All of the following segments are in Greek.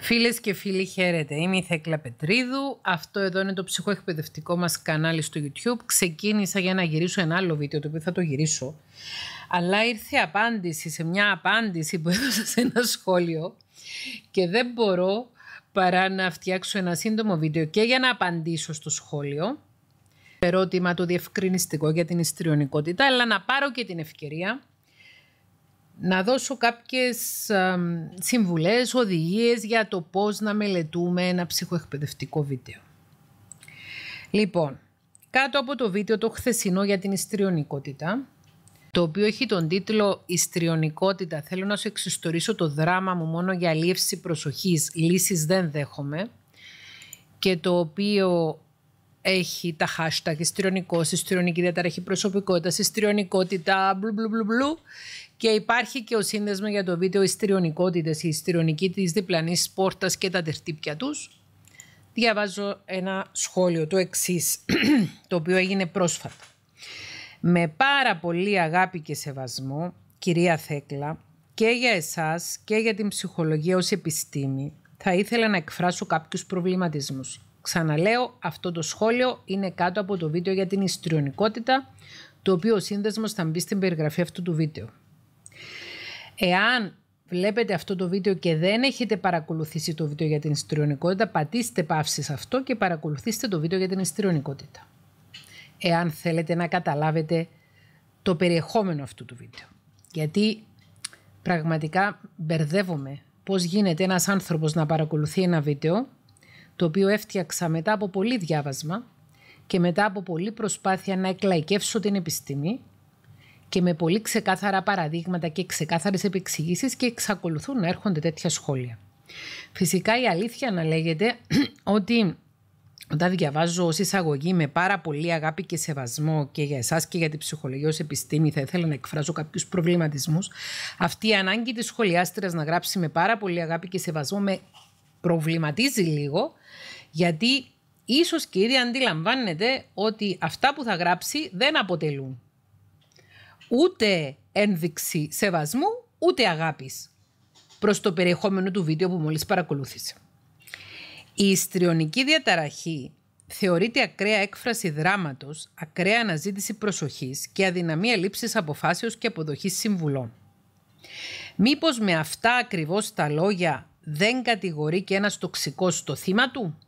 Φίλες και φίλοι, χαίρετε. Είμαι η Θέκλα Πετρίδου. Αυτό εδώ είναι το ψυχοεκπαιδευτικό μας κανάλι στο YouTube. Ξεκίνησα για να γυρίσω ένα άλλο βίντεο, το οποίο θα το γυρίσω. Αλλά ήρθε απάντηση σε μια απάντηση που έδωσα σε ένα σχόλιο και δεν μπορώ παρά να φτιάξω ένα σύντομο βίντεο και για να απαντήσω στο σχόλιο. Ερώτημα το διευκρινιστικό για την ιστριονικότητα, αλλά να πάρω και την ευκαιρία να δώσω κάποιες συμβουλές, οδηγίες για το πώς να μελετούμε ένα ψυχοεκπαιδευτικό βίντεο. Λοιπόν, κάτω από το βίντεο το χθεσινό για την ιστριονικότητα, το οποίο έχει τον τίτλο «Ιστριονικότητα, θέλω να σου εξιστορήσω το δράμα μου μόνο για λήψη προσοχής, λύσεις δεν δέχομαι» και το οποίο έχει τα hashtag ιστριονικός, ιστριονική διαταραχή προσωπικότητα, ιστριονικότητα, μπλου μπλου μπλου μπλου και υπάρχει και ο σύνδεσμος για το βίντεο ιστριονικότητες, η ιστριονική της διπλανής πόρτας και τα τερτύπια τους. Διαβάζω ένα σχόλιο το εξής, το οποίο έγινε πρόσφατα. Με πάρα πολύ αγάπη και σεβασμό, κυρία Θέκλα, και για εσάς και για την ψυχολογία ως επιστήμη, θα ήθελα να εκφράσω κάποιους προβληματισμούς. Ξαναλέω, αυτό το σχόλιο είναι κάτω από το βίντεο για την ιστριονικότητα, το οποίο ο σύνδεσμος θα μπει στην περιγραφή αυτού του βίντεο. Εάν βλέπετε αυτό το βίντεο και δεν έχετε παρακολουθήσει το βίντεο για την ιστριονικότητα, πατήστε παύση σε αυτό και παρακολουθήστε το βίντεο για την ιστριονικότητα. Εάν θέλετε να καταλάβετε το περιεχόμενο αυτού του βίντεο. Γιατί πραγματικά μπερδεύομαι πώς γίνεται ένας άνθρωπος να παρακολουθεί ένα βίντεο το οποίο έφτιαξα μετά από πολύ διάβασμα και μετά από πολλή προσπάθεια να εκλαϊκεύσω την επιστήμη και με πολύ ξεκάθαρα παραδείγματα και ξεκάθαρες επεξηγήσεις και εξακολουθούν να έρχονται τέτοια σχόλια. Φυσικά η αλήθεια να λέγεται ότι όταν διαβάζω ως εισαγωγή με πάρα πολύ αγάπη και σεβασμό και για εσάς και για την ψυχολογία ως επιστήμη θα ήθελα να εκφράζω κάποιους προβληματισμούς αυτή η ανάγκη της σχολιάστρας να γράψει με πάρα πολύ αγάπη και σεβασμό με προβληματίζει λίγο γιατί ίσως και ήδη αντιλαμβάνεται ότι αυτά που θα γράψει δεν αποτελούν ούτε ένδειξη σεβασμού, ούτε αγάπης προς το περιεχόμενο του βίντεο που μόλις παρακολούθησε. Η ιστριονική διαταραχή θεωρείται ακραία έκφραση δράματος, ακραία αναζήτηση προσοχής και αδυναμία λήψης αποφάσεως και αποδοχής συμβουλών. Μήπως με αυτά ακριβώς τα λόγια δεν κατηγορεί και ένας τοξικός στο θύμα του?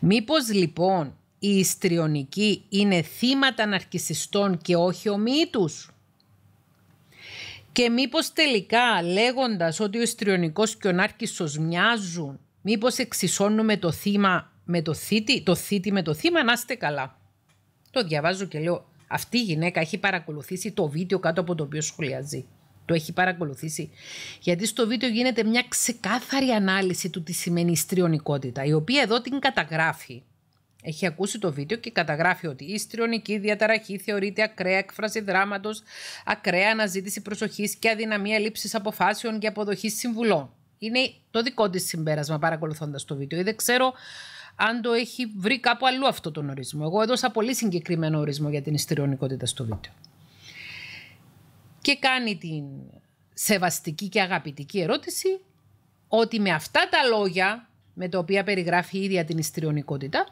Μήπως λοιπόν οι ιστριονικοί είναι θύματα ναρκισιστών και όχι ο τους. Και μήπως τελικά λέγοντας ότι ο ιστριονικός και ο νάρκισσος μοιάζουν, μήπως εξισώνουμε το θύμα με το θήτη, το θήτη με το θύμα, να είστε καλά. Το διαβάζω και λέω, αυτή η γυναίκα έχει παρακολουθήσει το βίντεο κάτω από το οποίο σχολιάζει. Το έχει παρακολουθήσει. Γιατί στο βίντεο γίνεται μια ξεκάθαρη ανάλυση του τι σημαίνει ιστριονικότητα, η οποία εδώ την καταγράφει έχει ακούσει το βίντεο και καταγράφει ότι η ιστριονική διαταραχή θεωρείται ακραία έκφραση δράματος, ακραία αναζήτηση προσοχής και αδυναμία λήψης αποφάσεων και αποδοχή συμβουλών. Είναι το δικό της συμπέρασμα παρακολουθώντας το βίντεο. Δεν ξέρω αν το έχει βρει κάπου αλλού αυτό τον ορισμό. Εγώ έδωσα πολύ συγκεκριμένο ορισμό για την ιστριονικότητα στο βίντεο. Και κάνει την σεβαστική και αγαπητική ερώτηση ότι με αυτά τα λόγια με τα οποία περιγράφει η ίδια την ιστριονικότητα,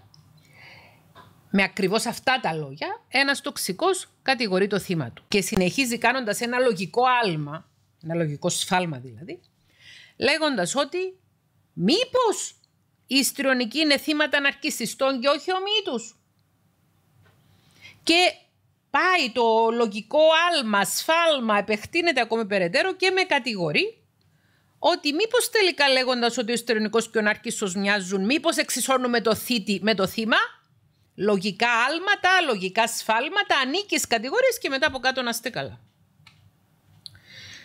με ακριβώς αυτά τα λόγια, ένας τοξικός κατηγορεί το θύμα του. Και συνεχίζει κάνοντας ένα λογικό άλμα, ένα λογικό σφάλμα δηλαδή, λέγοντας ότι μήπως οι ιστριονικοί είναι θύματα αναρκιστιστών και όχι ομοίτους. Και πάει το λογικό άλμα, σφάλμα, επεκτείνεται ακόμη περαιτέρω και με κατηγορεί ότι μήπως τελικά λέγοντας ότι ο ιστριονικό και ο ναρκιστό μοιάζουν, μήπως εξισώνουμε το, θήτη, με το θύμα, λογικά άλματα, λογικά σφάλματα, ανήκεις κατηγορίες και μετά από κάτω να είστε καλά.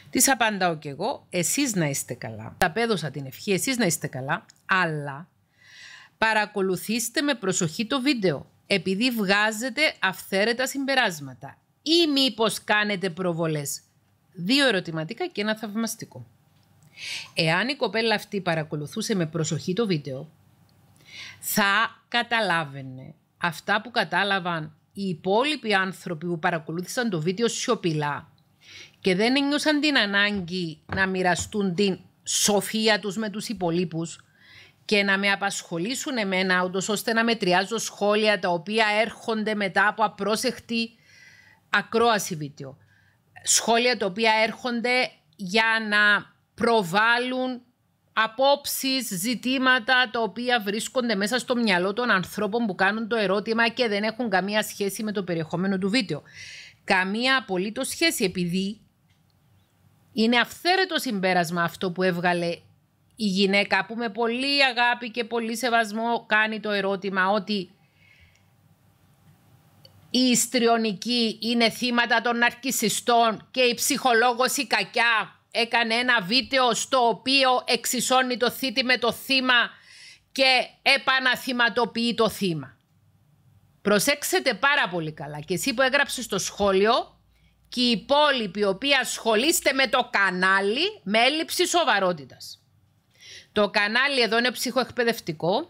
Τη απαντάω κι εγώ, εσείς να είστε καλά. Τα πέδωσα την ευχή, εσείς να είστε καλά, αλλά παρακολουθήστε με προσοχή το βίντεο, επειδή βγάζετε αυθαίρετα συμπεράσματα. Ή μήπως κάνετε προβολές. Δύο ερωτηματικά και ένα θαυμαστικό. Εάν η κοπέλα αυτή παρακολουθούσε με προσοχή το βίντεο, θα καταλάβαινε αυτά που κατάλαβαν οι υπόλοιποι άνθρωποι που παρακολούθησαν το βίντεο σιωπηλά και δεν ένιωσαν την ανάγκη να μοιραστούν την σοφία τους με τους υπολείπους και να με απασχολήσουν εμένα ούτως ώστε να μετριάζω σχόλια τα οποία έρχονται μετά από απρόσεχτη ακρόαση βίντεο. Σχόλια τα οποία έρχονται για να προβάλλουν Απόψεις ζητήματα τα οποία βρίσκονται μέσα στο μυαλό των ανθρώπων που κάνουν το ερώτημα και δεν έχουν καμία σχέση με το περιεχόμενο του βίντεο. Καμία απολύτως σχέση επειδή είναι αυθαίρετο συμπέρασμα αυτό που έβγαλε η γυναίκα που με πολύ αγάπη και πολύ σεβασμό κάνει το ερώτημα ότι οι ιστριονικοί είναι θύματα των ναρκισιστών και η ψυχολόγος η κακιά έκανε ένα βίντεο στο οποίο εξισώνει το θήτη με το θύμα και επαναθυματοποιεί το θύμα. Προσέξτε πάρα πολύ καλά και εσύ που έγραψες το σχόλιο και οι υπόλοιποι οι οποίοι ασχολείστε με το κανάλι με έλλειψη σοβαρότητας. Το κανάλι εδώ είναι ψυχοεκπαιδευτικό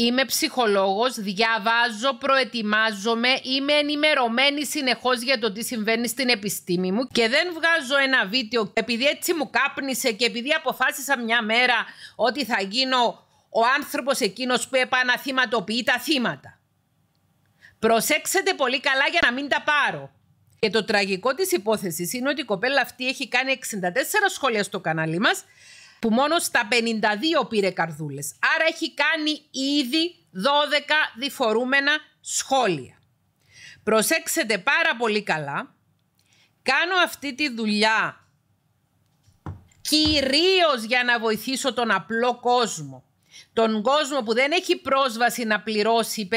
Είμαι ψυχολόγος, διαβάζω, προετοιμάζομαι, είμαι ενημερωμένη συνεχώς για το τι συμβαίνει στην επιστήμη μου και δεν βγάζω ένα βίντεο επειδή έτσι μου κάπνισε και επειδή αποφάσισα μια μέρα ότι θα γίνω ο άνθρωπος εκείνος που επαναθυματοποιεί τα θύματα. Προσέξτε πολύ καλά για να μην τα πάρω. Και το τραγικό της υπόθεσης είναι ότι η κοπέλα αυτή έχει κάνει 64 σχόλια στο κανάλι μας που μόνο στα 52 πήρε καρδούλες. Άρα έχει κάνει ήδη 12 διφορούμενα σχόλια. Προσέξετε πάρα πολύ καλά. Κάνω αυτή τη δουλειά κυρίως για να βοηθήσω τον απλό κόσμο τον κόσμο που δεν έχει πρόσβαση να πληρώσει 50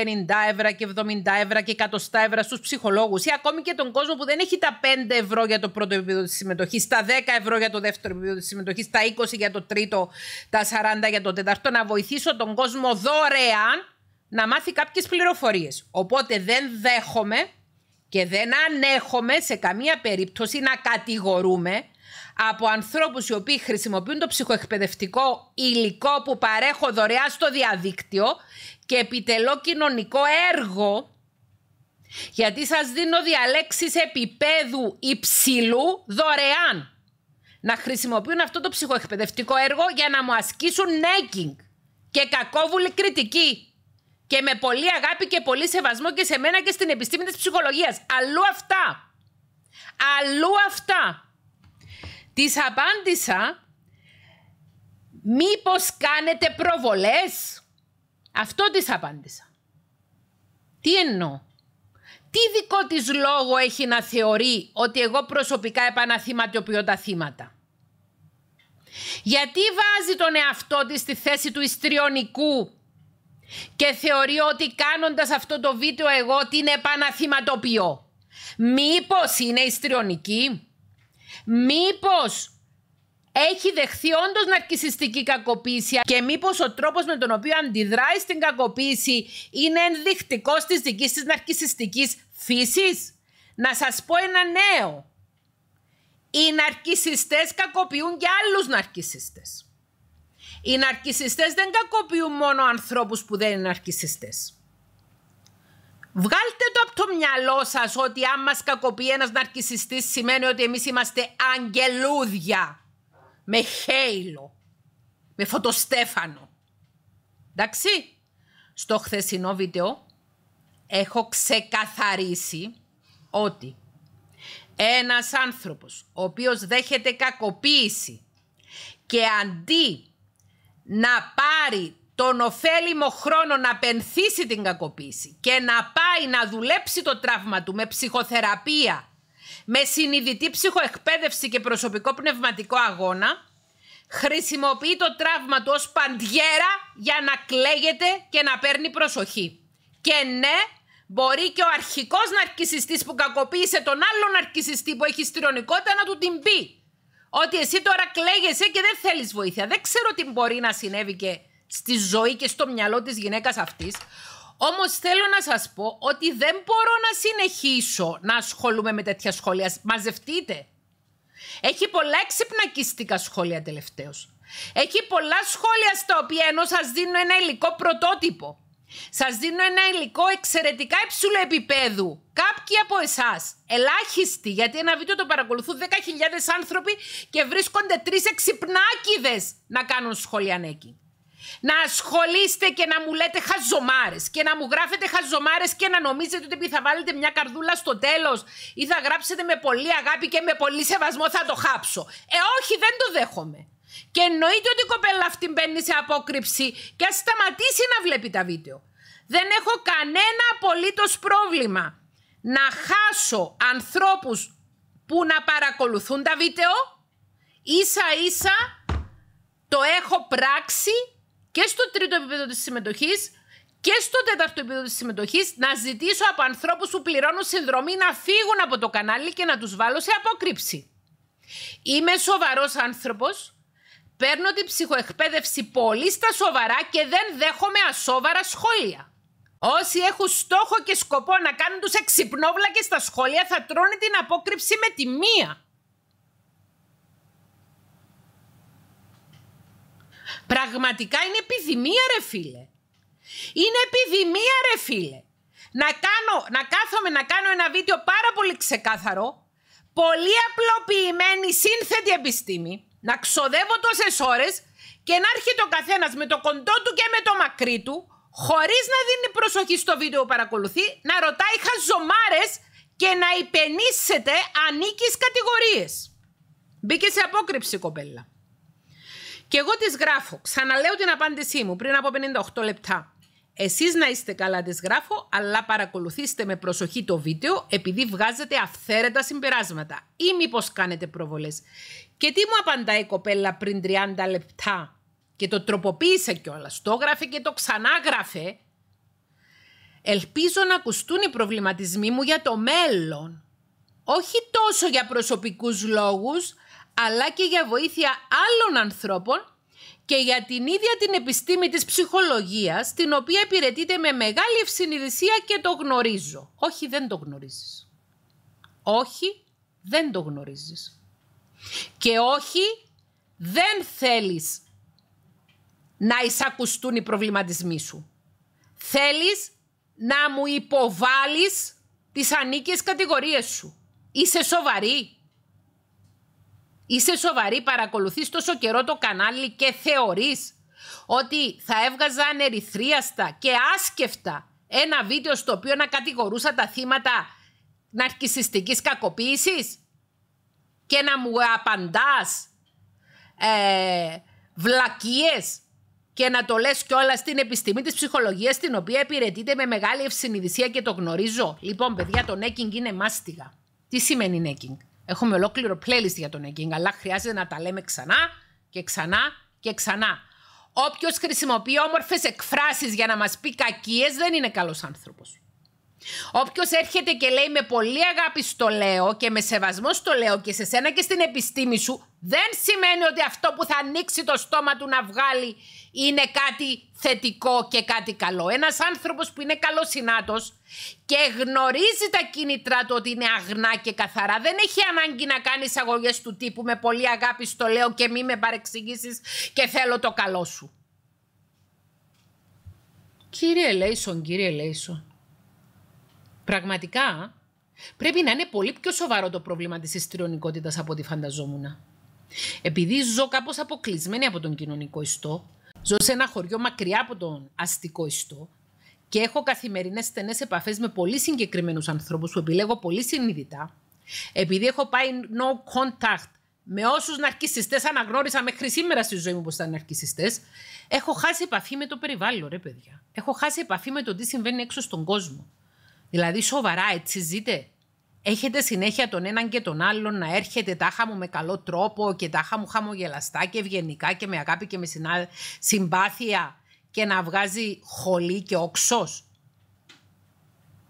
ευρώ και 70 ευρώ και 100 ευρώ στους ψυχολόγους ή ακόμη και τον κόσμο που δεν έχει τα 5 ευρώ για το πρώτο επίπεδο της συμμετοχής, τα 10 ευρώ για το δεύτερο επίπεδο της συμμετοχής, τα 20 για το τρίτο, τα 40 για το τέταρτο, να βοηθήσω τον κόσμο δωρεάν να μάθει κάποιες πληροφορίες. Οπότε δεν δέχομαι και δεν ανέχομαι σε καμία περίπτωση να κατηγορούμε από ανθρώπους οι οποίοι χρησιμοποιούν το ψυχοεκπαιδευτικό υλικό που παρέχω δωρεά στο διαδίκτυο και επιτελώ κοινωνικό έργο γιατί σας δίνω διαλέξεις επίπεδου υψηλού δωρεάν. Να χρησιμοποιούν αυτό το ψυχοεκπαιδευτικό έργο για να μου ασκήσουν νέκινγκ και κακόβουλη κριτική. Και με πολύ αγάπη και πολύ σεβασμό και σε μένα και στην επιστήμη της ψυχολογίας. Αλλού αυτά. Αλλού αυτά. Της απάντησα μήπως κάνετε προβολές. Αυτό της απάντησα. Τι εννοώ. Τι δικό της λόγο έχει να θεωρεί ότι εγώ προσωπικά επαναθυματοποιώ τα θύματα. Γιατί βάζει τον εαυτό της στη θέση του ιστριονικού και θεωρεί ότι κάνοντας αυτό το βίντεο εγώ την επαναθυματοποιώ. Μήπως είναι ιστριονική. Μήπως έχει δεχθεί όντως ναρκιστική κακοποίηση και μήπως ο τρόπος με τον οποίο αντιδράει στην κακοποίηση είναι ενδεικτικό τη δικής της ναρκιστική φύσης. Να σας πω ένα νέο. Οι ναρκισιστές κακοποιούν και άλλους ναρκισιστές. Οι ναρκισιστές δεν κακοποιούν μόνο ανθρώπους που δεν είναι ναρκισιστές. Βγάλτε το από το μυαλό σας ότι αν μας κακοποιεί ένας ναρκιστή σημαίνει ότι εμείς είμαστε αγγελούδια. Με χέιλο. Με φωτοστέφανο. Εντάξει. Στο χθεσινό βίντεο έχω ξεκαθαρίσει ότι ένας άνθρωπος ο οποίος δέχεται κακοποίηση και αντί να πάρει τον ωφέλιμο χρόνο να πενθήσει την κακοποίηση και να πάει να δουλέψει το τραύμα του με ψυχοθεραπεία, με συνειδητή ψυχοεκπαίδευση και προσωπικό πνευματικό αγώνα, χρησιμοποιεί το τραύμα του ως παντιέρα για να κλαίγεται και να παίρνει προσοχή. Και ναι, μπορεί και ο αρχικός ναρκισιστής που κακοποίησε τον άλλο ναρκισιστή που έχει στυρονικότητα να του την πει. Ότι εσύ τώρα κλαίγεσαι και δεν θέλεις βοήθεια. Δεν ξέρω τι μπορεί να συνέβη και στη ζωή και στο μυαλό της γυναίκας αυτής. Όμως θέλω να σας πω ότι δεν μπορώ να συνεχίσω να ασχολούμαι με τέτοια σχόλια. Μαζευτείτε. Έχει πολλά εξυπνακιστικά σχόλια τελευταίως. Έχει πολλά σχόλια στα οποία ενώ σας δίνω ένα υλικό πρωτότυπο. Σας δίνω ένα υλικό εξαιρετικά υψηλού επίπεδου. Κάποιοι από εσάς, ελάχιστοι, γιατί ένα βίντεο το παρακολουθούν 10.000 άνθρωποι και βρίσκονται τρεις εξυπνάκιδες να κάνουν σχόλια να ασχολείστε και να μου λέτε χαζομάρες και να μου γράφετε χαζομάρες και να νομίζετε ότι θα βάλετε μια καρδούλα στο τέλος ή θα γράψετε με πολύ αγάπη και με πολύ σεβασμό θα το χάψω. Ε, όχι, δεν το δέχομαι. Και εννοείται ότι η κοπέλα αυτή μπαίνει σε απόκρυψη και ας σταματήσει να βλέπει τα βίντεο. Δεν έχω κανένα απολύτως πρόβλημα να χάσω ανθρώπους που να παρακολουθούν τα βίντεο. Ίσα ίσα το έχω πράξει και στο τρίτο επίπεδο της συμμετοχής και στο τέταρτο επίπεδο της συμμετοχής να ζητήσω από ανθρώπους που πληρώνουν συνδρομή να φύγουν από το κανάλι και να τους βάλω σε απόκρυψη. Είμαι σοβαρός άνθρωπος, παίρνω την ψυχοεκπαίδευση πολύ στα σοβαρά και δεν δέχομαι ασόβαρα σχόλια. Όσοι έχουν στόχο και σκοπό να κάνουν τους εξυπνόβλακες στα σχόλια θα τρώνε την απόκρυψη με τη μία. Πραγματικά είναι επιδημία ρε φίλε. Είναι επιδημία ρε φίλε. Να, κάνω, να κάθομαι να κάνω ένα βίντεο πάρα πολύ ξεκάθαρο, πολύ απλοποιημένη σύνθετη επιστήμη, να ξοδεύω τόσες ώρες και να έρχεται ο καθένας με το κοντό του και με το μακρύ του, χωρίς να δίνει προσοχή στο βίντεο που παρακολουθεί, να ρωτάει χαζομάρες και να υπενήσεται ανήκεις κατηγορίες. Μπήκε σε απόκρυψη κοπέλα. Και εγώ τις γράφω. Ξαναλέω την απάντησή μου πριν από 58 λεπτά. Εσείς να είστε καλά τις γράφω, αλλά παρακολουθήστε με προσοχή το βίντεο επειδή βγάζετε αυθαίρετα συμπεράσματα ή μήπως κάνετε προβολές. Και τι μου απαντάει η κοπέλα πριν 30 λεπτά και το τροποποίησε κιόλας. Το έγραφε και το ξανάγραφε. Ελπίζω να ακουστούν οι προβληματισμοί μου για το μέλλον. Όχι τόσο για προσωπικούς λόγους, αλλά και για βοήθεια άλλων ανθρώπων και για την ίδια την επιστήμη της ψυχολογίας, την οποία υπηρετείται με μεγάλη ευσυνειδησία και το γνωρίζω. Όχι, δεν το γνωρίζεις. Όχι, δεν το γνωρίζεις. Και όχι, δεν θέλεις να εισακουστούν οι προβληματισμοί σου. Θέλεις να μου υποβάλεις τις ανίκες κατηγορίες σου. Είσαι σοβαρή. Είσαι σοβαρή, παρακολουθείς τόσο καιρό το κανάλι και θεωρείς ότι θα έβγαζαν ερυθρίαστα και άσκεφτα ένα βίντεο στο οποίο να κατηγορούσα τα θύματα ναρκισιστικής κακοποίησης και να μου απαντάς ε, βλακίες και να το λες κιόλας στην επιστήμη της ψυχολογίας την οποία υπηρετείται με μεγάλη ευσυνειδησία και το γνωρίζω. Λοιπόν, παιδιά, το νέκινγκ είναι μάστιγα. Τι σημαίνει νέκινγκ? Έχουμε ολόκληρο playlist για τον Egging, αλλά χρειάζεται να τα λέμε ξανά και ξανά και ξανά. Όποιος χρησιμοποιεί όμορφες εκφράσεις για να μας πει κακίες δεν είναι καλός άνθρωπος. Όποιος έρχεται και λέει με πολύ αγάπη στο λέω και με σεβασμό στο λέω και σε σένα και στην επιστήμη σου, δεν σημαίνει ότι αυτό που θα ανοίξει το στόμα του να βγάλει είναι κάτι θετικό και κάτι καλό. Ένας άνθρωπος που είναι καλοσυνάτος και γνωρίζει τα κίνητρα του ότι είναι αγνά και καθαρά. Δεν έχει ανάγκη να κάνει εισαγωγές του τύπου με πολύ αγάπη στο λέω και μη με παρεξηγήσεις και θέλω το καλό σου. Κύριε Λέισον, κύριε Λέισον, πραγματικά πρέπει να είναι πολύ πιο σοβαρό το πρόβλημα της ιστριονικότητας από ό,τι φανταζόμουν. Επειδή ζω κάπως αποκλεισμένη από τον κοινωνικό ιστό, Ζω σε ένα χωριό μακριά από τον αστικό ιστό και έχω καθημερινές στενές επαφές με πολύ συγκεκριμένους ανθρώπους που επιλέγω πολύ συνειδητά. Επειδή έχω πάει no contact με όσους ναρκισιστές αναγνώρισα μέχρι σήμερα στη ζωή μου πως ήταν ναρκισιστές, έχω χάσει επαφή με το περιβάλλον ρε παιδιά. Έχω χάσει επαφή με το τι συμβαίνει έξω στον κόσμο. Δηλαδή σοβαρά έτσι ζείτε έχετε συνέχεια τον έναν και τον άλλον να έρχεται τάχα μου με καλό τρόπο και τάχα μου χαμογελαστά και ευγενικά και με αγάπη και με συμπάθεια και να βγάζει χολή και οξός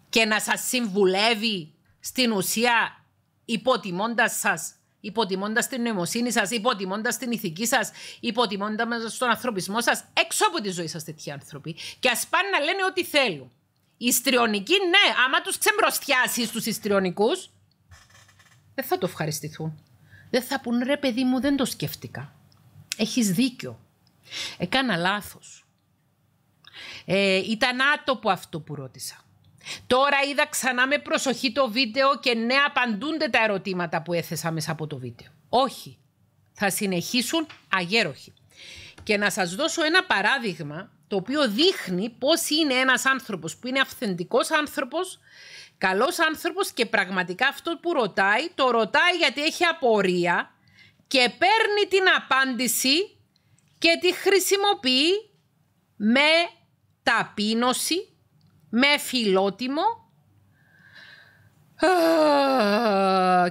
και να σας συμβουλεύει στην ουσία υποτιμώντας σας υποτιμώντας την νοημοσύνη σας, υποτιμώντας την ηθική σας, υποτιμώντας τον ανθρωπισμό σας, έξω από τη ζωή σας τέτοιοι άνθρωποι και ας πάνε να λένε ό,τι θέλουν. Ιστριονικοί, ναι, άμα τους ξεμπροστιάσεις τους ιστριονικούς, δεν θα το ευχαριστηθούν. Δεν θα πούν ρε παιδί μου, δεν το σκέφτηκα. Έχεις δίκιο. Έκανα λάθος. Ε, ήταν άτομο αυτό που ρώτησα. Τώρα είδα ξανά με προσοχή το βίντεο και ναι απαντούνται τα ερωτήματα που έθεσα μέσα από το βίντεο. Όχι. Θα συνεχίσουν αγέροχοι. Και να σας δώσω ένα παράδειγμα το οποίο δείχνει πώς είναι ένας άνθρωπος που είναι αυθεντικός άνθρωπος, καλός άνθρωπος και πραγματικά αυτό που ρωτάει, το ρωτάει γιατί έχει απορία και παίρνει την απάντηση και τη χρησιμοποιεί με ταπείνωση, με φιλότιμο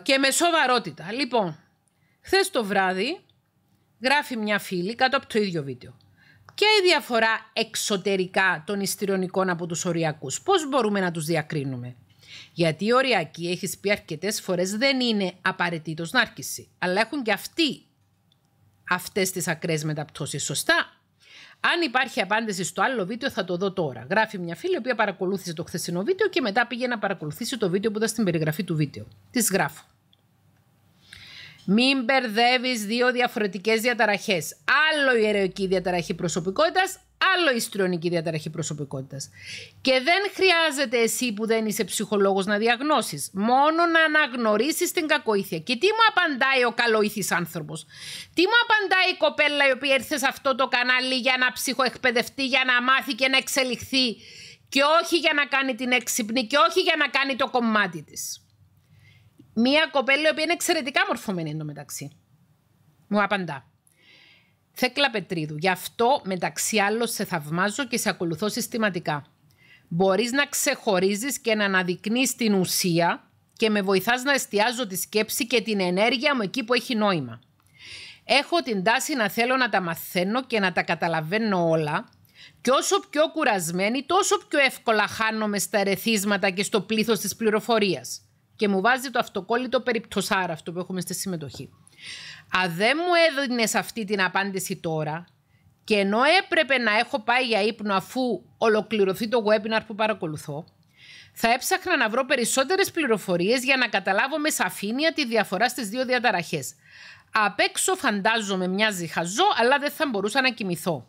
και με σοβαρότητα. Λοιπόν, χθες το βράδυ γράφει μια φίλη κάτω από το ίδιο βίντεο. Ποια η διαφορά εξωτερικά των ιστηρονικών από τους οριακούς. Πώς μπορούμε να τους διακρίνουμε. Γιατί οι οριακοί, έχεις πει αρκετές φορές, δεν είναι απαραίτητος να Αλλά έχουν και αυτοί αυτές τις ακραίες μεταπτώσεις. Σωστά. Αν υπάρχει απάντηση στο άλλο βίντεο, θα το δω τώρα. Γράφει μια φίλη, η οποία παρακολούθησε το χθεσινό βίντεο και μετά πήγε να παρακολουθήσει το βίντεο που ήταν στην περιγραφή του βίντεο. Της γράφω. Μην μπερδεύεις δύο διαφορετικές διαταραχές. Άλλο η αιρεοική διαταραχή προσωπικότητας, άλλο η ιστριονική διαταραχή προσωπικότητας. Και δεν χρειάζεται εσύ που δεν είσαι ψυχολόγος να διαγνώσεις. Μόνο να αναγνωρίσεις την κακοήθεια. Και τι μου απαντάει ο καλοήθης άνθρωπος. Τι μου απαντάει η κοπέλα η οποία ήρθε σε αυτό το κανάλι για να ψυχοεκπαιδευτεί, για να μάθει και να εξελιχθεί. Και όχι για να κάνει την έξυπνη, και όχι για να κάνει το κομμάτι της. Μία κοπέλα που είναι εξαιρετικά μορφωμένη εντωμεταξύ. Μου απαντά. Θέκλα Πετρίδου, γι' αυτό μεταξύ άλλων σε θαυμάζω και σε ακολουθώ συστηματικά. Μπορείς να ξεχωρίζεις και να αναδεικνύεις την ουσία και με βοηθάς να εστιάζω τη σκέψη και την ενέργεια μου εκεί που έχει νόημα. Έχω την τάση να θέλω να τα μαθαίνω και να τα καταλαβαίνω όλα και όσο πιο κουρασμένη τόσο πιο εύκολα χάνομαι στα ερεθίσματα και στο πλήθος της πληροφορίας και μου βάζει το αυτοκόλλητο περιπτωσάρα αυτό που έχουμε στη συμμετοχή. Αν δεν μου έδινες αυτή την απάντηση τώρα, και ενώ έπρεπε να έχω πάει για ύπνο αφού ολοκληρωθεί το webinar που παρακολουθώ, θα έψαχνα να βρω περισσότερες πληροφορίες για να καταλάβω με σαφήνεια τη διαφορά στις δύο διαταραχές. Απ' έξω φαντάζομαι μια ζυχαζό αλλά δεν θα μπορούσα να κοιμηθώ.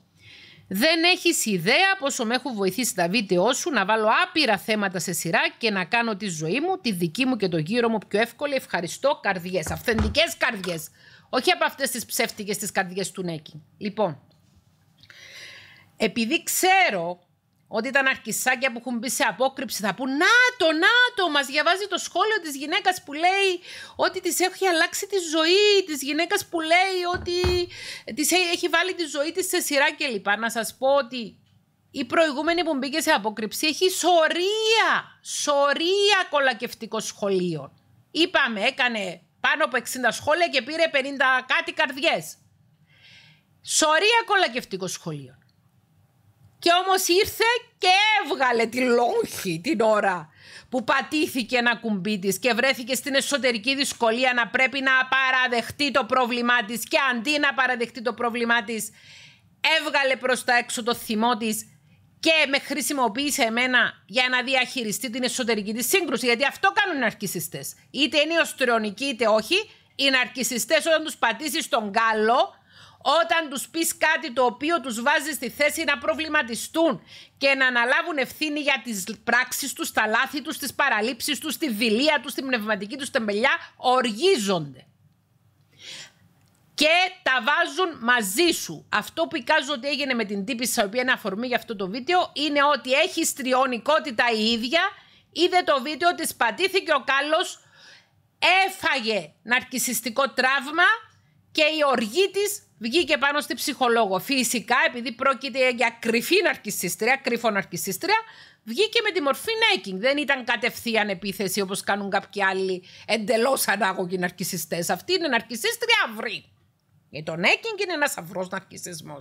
Δεν έχεις ιδέα πόσο με έχουν βοηθήσει τα βίντεό σου να βάλω άπειρα θέματα σε σειρά και να κάνω τη ζωή μου, τη δική μου και το γύρο μου πιο εύκολη. Ευχαριστώ καρδιές, αυθεντικές καρδιές. Όχι από αυτές τις ψεύτικες τις καρδιές του Νέκη. Λοιπόν, επειδή ξέρω ότι ήταν αρκισάκια που έχουν μπει σε απόκρυψη. Θα πούν Να το, να το. Μας διαβάζει το σχόλιο της γυναίκας που λέει ότι της έχει αλλάξει τη ζωή. Της γυναίκας που λέει ότι της έχει βάλει τη ζωή της σε σειρά κλπ. Να σας πω ότι η προηγούμενη που μπήκε σε απόκρυψη έχει σωρία. Σωρία κολακευτικό σχολείο. Είπαμε, έκανε πάνω από 60 σχόλια και πήρε 50 κάτι καρδιές. Σωρία κολακευτικό σχολείων. Και όμως ήρθε και έβγαλε τη λόγχη την ώρα που πατήθηκε ένα κουμπί της και βρέθηκε στην εσωτερική δυσκολία να πρέπει να παραδεχτεί το πρόβλημά της και αντί να παραδεχτεί το πρόβλημά της. έβγαλε προς τα έξω το θυμό της και με χρησιμοποίησε εμένα για να διαχειριστεί την εσωτερική της σύγκρουση γιατί αυτό κάνουν οι ναρκισιστές είτε είναι οστριονικοί είτε όχι οι ναρκισιστές όταν τους πατήσεις τον κάλο όταν τους πεις κάτι το οποίο τους βάζεις στη θέση να προβληματιστούν και να αναλάβουν ευθύνη για τις πράξεις τους, τα λάθη τους, τις παραλήψεις τους, τη βιλία τους, τη πνευματική τους τεμπελιά, οργίζονται. Και τα βάζουν μαζί σου. Αυτό που εικάζω ότι έγινε με την τύπη η οποία είναι αφορμή για αυτό το βίντεο, είναι ότι έχει στριονικότητα η ίδια. Είδε το βίντεο, της πατήθηκε ο κάλος, έφαγε ναρκισιστικό τραύμα και η οργή της Βγήκε πάνω στη ψυχολόγο. Φυσικά, επειδή πρόκειται για κρυφή ναρκιστήστρια, κρυφό ναρκιστήστρια, βγήκε με τη μορφή νέκινγκ. Δεν ήταν κατευθείαν επίθεση όπως κάνουν κάποιοι άλλοι εντελώς ανάγωγοι ναρκιστέ. Αυτή είναι ναρκιστήστρια αυρή. Γιατί το νέκινγκ είναι ένας αυρός ναρκιστισμό.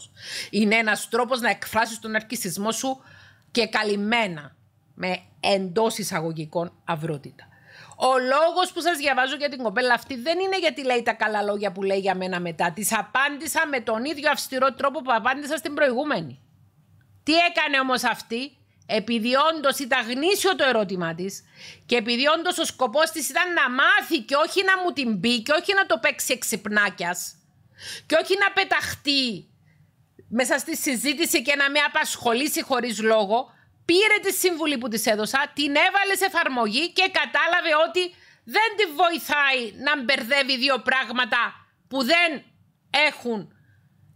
Είναι ένα τρόπος να εκφράσεις τον ναρκισμό σου και καλυμμένα. Με εντός εισαγωγικών αυρότητα. Ο λόγος που σας διαβάζω για την κοπέλα αυτή δεν είναι γιατί λέει τα καλά λόγια που λέει για μένα μετά. Τη απάντησα με τον ίδιο αυστηρό τρόπο που απάντησα στην προηγούμενη. Τι έκανε όμως αυτή, επειδή όντως ήταν γνήσιο το ερώτημά της και επειδή όντως ο σκοπός της ήταν να μάθει και όχι να μου την πει και όχι να το παίξει εξυπνάκιας και όχι να πεταχτεί μέσα στη συζήτηση και να με απασχολήσει χωρίς λόγο, πήρε τη συμβουλή που της έδωσα, την έβαλε σε εφαρμογή και κατάλαβε ότι δεν τη βοηθάει να μπερδεύει δύο πράγματα που δεν έχουν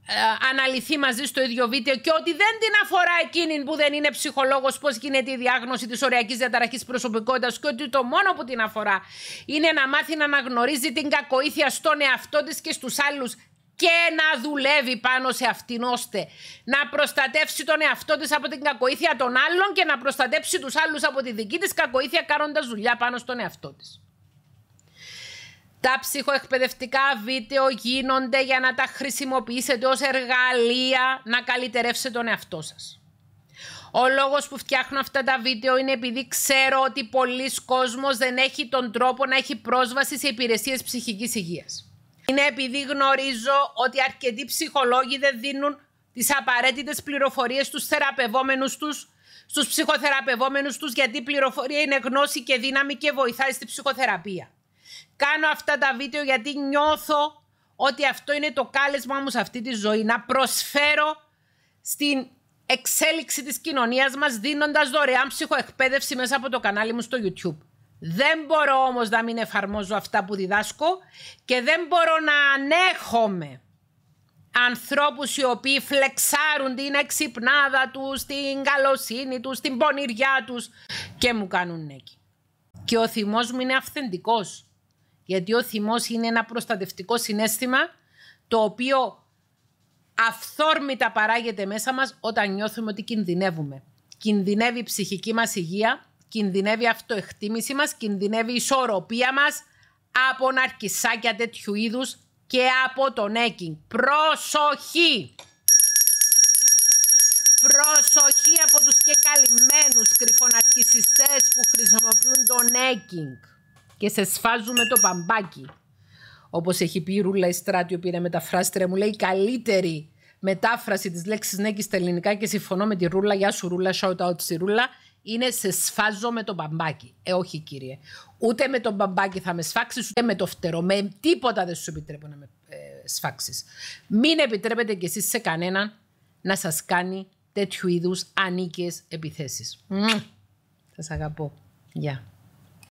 ε, αναλυθεί μαζί στο ίδιο βίντεο και ότι δεν την αφορά εκείνη που δεν είναι ψυχολόγος πώς γίνεται η διάγνωση της ωριακής διαταραχής προσωπικότητας και ότι το μόνο που την αφορά είναι να μάθει να αναγνωρίζει την κακοήθεια στον εαυτό της και στους άλλους και να δουλεύει πάνω σε αυτήν ώστε να προστατεύσει τον εαυτό της από την κακοήθεια των άλλων και να προστατεύσει τους άλλους από τη δική της κακοήθεια κάνοντας δουλειά πάνω στον εαυτό της. Τα ψυχοεκπαιδευτικά βίντεο γίνονται για να τα χρησιμοποιήσετε ως εργαλεία να καλυτερεύσετε τον εαυτό σας. Ο λόγος που φτιάχνω αυτά τα βίντεο είναι επειδή ξέρω ότι πολλοί κόσμος δεν έχει τον τρόπο να έχει πρόσβαση σε υπηρεσίες ψυχικής υγείας. Είναι επειδή γνωρίζω ότι αρκετοί ψυχολόγοι δεν δίνουν τις απαραίτητες πληροφορίες στους θεραπευόμενους τους, στους ψυχοθεραπευόμενους τους, γιατί η πληροφορία είναι γνώση και δύναμη και βοηθάει στη ψυχοθεραπεία. Κάνω αυτά τα βίντεο γιατί νιώθω ότι αυτό είναι το κάλεσμά μου σε αυτή τη ζωή. Να προσφέρω στην εξέλιξη της κοινωνίας μας δίνοντας δωρεάν ψυχοεκπαίδευση μέσα από το κανάλι μου στο YouTube. Δεν μπορώ όμως να μην εφαρμόζω αυτά που διδάσκω και δεν μπορώ να ανέχομαι ανθρώπους οι οποίοι φλεξάρουν την εξυπνάδα τους, την καλοσύνη τους, την πονηριά τους και μου κάνουν νέκι. Και ο θυμός μου είναι αυθεντικός, γιατί ο θυμός είναι ένα προστατευτικό συνέστημα το οποίο αυθόρμητα παράγεται μέσα μας όταν νιώθουμε ότι κινδυνεύουμε. Κινδυνεύει η ψυχική μας υγεία, κινδυνεύει η αυτοεκτίμηση μας, κινδυνεύει η ισορροπία μας από ναρκισάκια τέτοιου είδους και από τον έκινγκ. Προσοχή! Προσοχή από τους και καλυμμένους κρυφοναρκισιστές που χρησιμοποιούν τον έκινγκ και σε σφάζουμε το παμπάκι. Όπως έχει πει η Ρούλα η Στράτη, η είναι μεταφράστρια, μου λέει καλύτερη μετάφραση της λέξης νέκη «Ναι» στα ελληνικά και συμφωνώ με τη Ρούλα. Γεια σου Ρούλα, shout out στη Ρούλα είναι σε σφάζω με τον μπαμπάκι. Ε, όχι κύριε. Ούτε με τον μπαμπάκι θα με σφάξεις, ούτε με το φτερό. τίποτα δεν σου επιτρέπω να με ε, σφάξεις. Μην επιτρέπετε κι εσείς σε κανέναν να σας κάνει τέτοιου είδους ανίκες επιθέσεις. Σας αγαπώ. Γεια.